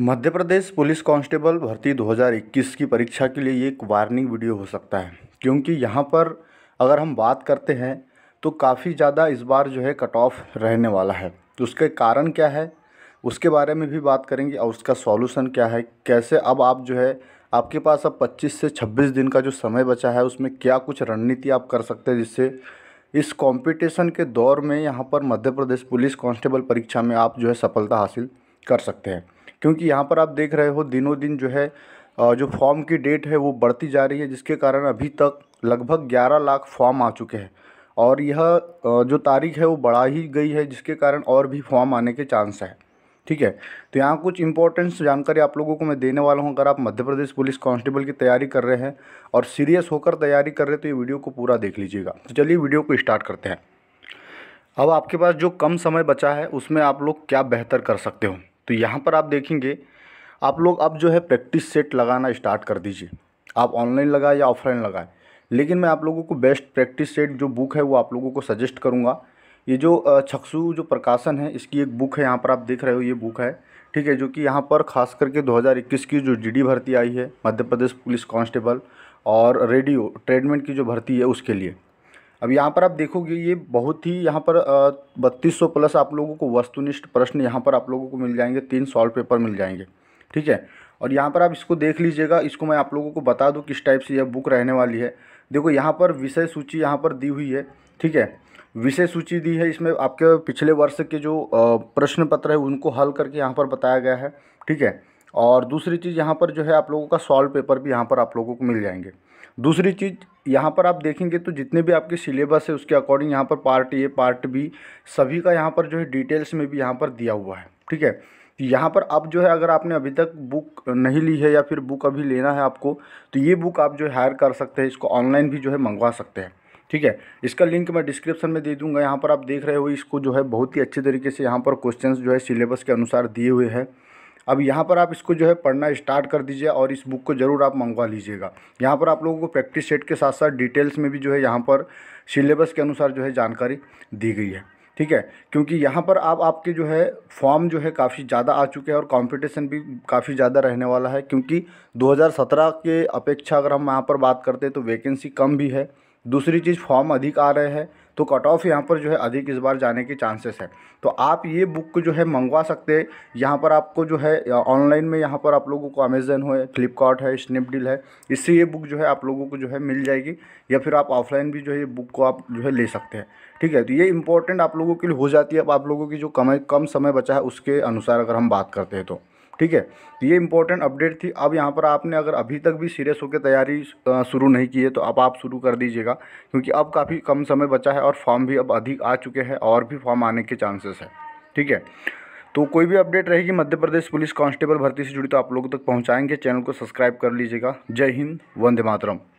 मध्य Pradesh police constable भर्ती 2021 की परीक्षा के लिए ये एक वार्निंग वीडियो हो सकता है क्योंकि यहाँ पर अगर हम बात करते हैं तो काफ़ी ज़्यादा इस बार जो है कट ऑफ रहने वाला है तो उसके कारण क्या है उसके बारे में भी बात करेंगे और उसका सॉल्यूशन क्या है कैसे अब आप जो है आपके पास अब 25 से 26 दिन का जो समय बचा है उसमें क्या कुछ रणनीति आप कर सकते हैं जिससे इस कंपटीशन के दौर में यहाँ पर मध्य प्रदेश पुलिस कांस्टेबल परीक्षा में आप जो है सफलता हासिल कर सकते हैं क्योंकि यहाँ पर आप देख रहे हो दिनों दिन जो है जो फॉर्म की डेट है वो बढ़ती जा रही है जिसके कारण अभी तक लगभग ग्यारह लाख फॉर्म आ चुके हैं और यह जो तारीख है वो बढ़ा ही गई है जिसके कारण और भी फॉर्म आने के चांस हैं ठीक है तो यहाँ कुछ इंपॉर्टेंट्स जानकारी आप लोगों को मैं देने वाला हूँ अगर आप मध्य प्रदेश पुलिस कांस्टेबल की तैयारी कर रहे हैं और सीरियस होकर तैयारी कर रहे हैं तो ये वीडियो को पूरा देख लीजिएगा तो चलिए वीडियो को स्टार्ट करते हैं अब आपके पास जो कम समय बचा है उसमें आप लोग क्या बेहतर कर सकते हो तो यहाँ पर आप देखेंगे आप लोग अब जो है प्रैक्टिस सेट लगाना स्टार्ट कर दीजिए आप ऑनलाइन लगाए या ऑफलाइन लगाए लेकिन मैं आप लोगों को बेस्ट प्रैक्टिस सेट जो बुक है वो आप लोगों को सजेस्ट करूँगा ये जो छक्सु जो प्रकाशन है इसकी एक बुक है यहाँ पर आप देख रहे हो ये बुक है ठीक है जो कि यहाँ पर खास करके 2021 की जो जीडी भर्ती आई है मध्य प्रदेश पुलिस कांस्टेबल और रेडियो ट्रेडमेंट की जो भर्ती है उसके लिए अब यहाँ पर आप देखोगे ये बहुत ही यहाँ पर बत्तीस सौ प्लस आप लोगों को वस्तुनिष्ठ प्रश्न यहाँ पर आप लोगों को मिल जाएंगे तीन सॉल्व पेपर मिल जाएंगे ठीक है और यहाँ पर आप इसको देख लीजिएगा इसको मैं आप लोगों को बता दूँ किस टाइप से यह बुक रहने वाली है देखो यहाँ पर विषय सूची यहाँ पर दी हुई है ठीक है विषय सूची दी है इसमें आपके पिछले वर्ष के जो प्रश्न पत्र है उनको हल करके यहाँ पर बताया गया है ठीक है और दूसरी चीज़ यहाँ पर जो है आप लोगों का सॉल्व पेपर भी यहाँ पर आप लोगों को मिल जाएंगे दूसरी चीज़ यहाँ पर आप देखेंगे तो जितने भी आपके सिलेबस है उसके अकॉर्डिंग यहाँ पर पार्ट ए पार्ट बी सभी का यहाँ पर जो है डिटेल्स में भी यहाँ पर दिया हुआ है ठीक है यहाँ पर आप जो है अगर आपने अभी तक बुक नहीं ली है या फिर बुक अभी लेना है आपको तो ये बुक आप जो है हायर कर सकते हैं इसको ऑनलाइन भी जो है मंगवा सकते हैं ठीक है इसका लिंक मैं डिस्क्रिप्शन में दे दूंगा यहाँ पर आप देख रहे हो इसको जो है बहुत ही अच्छे तरीके से यहाँ पर क्वेश्चंस जो है सिलेबस के अनुसार दिए हुए हैं अब यहाँ पर आप इसको जो है पढ़ना स्टार्ट कर दीजिए और इस बुक को ज़रूर आप मंगवा लीजिएगा यहाँ पर आप लोगों को प्रैक्टिस सेट के साथ साथ डिटेल्स में भी जो है यहाँ पर सिलेबस के अनुसार जो है जानकारी दी गई है ठीक है क्योंकि यहाँ पर आप आपके जो है फॉर्म जो है काफ़ी ज़्यादा आ चुके हैं और कंपटीशन भी काफ़ी ज़्यादा रहने वाला है क्योंकि 2017 के अपेक्षा अगर हम यहाँ पर बात करते हैं तो वैकेंसी कम भी है दूसरी चीज़ फॉर्म अधिक आ रहे हैं तो कट ऑफ यहाँ पर जो है अधिक इस बार जाने के चांसेस है तो आप ये बुक जो है मंगवा सकते हैं यहाँ पर आपको जो है ऑनलाइन में यहाँ पर आप लोगों को अमेज़न हो फ्लिपकार्ट है स्नैपडील है इससे ये बुक जो है आप लोगों को जो है मिल जाएगी या फिर आप ऑफलाइन भी जो है ये बुक को आप जो है ले सकते हैं ठीक है तो ये इंपॉर्टेंट आप लोगों के लिए हो जाती है अब आप लोगों की जो कम कम समय बचा है उसके अनुसार अगर हम बात करते हैं तो ठीक है तो ये इंपॉर्टेंट अपडेट थी अब यहाँ पर आपने अगर अभी तक भी सीरियस होकर तैयारी शुरू नहीं की है तो अब आप शुरू कर दीजिएगा क्योंकि अब काफ़ी कम समय बचा है और फॉर्म भी अब अधिक आ चुके हैं और भी फॉर्म आने के चांसेस है ठीक है तो कोई भी अपडेट रहेगी मध्य प्रदेश पुलिस कांस्टेबल भर्ती से जुड़ी तो आप लोगों तक पहुँचाएंगे चैनल को सब्सक्राइब कर लीजिएगा जय हिंद वंदे मातरम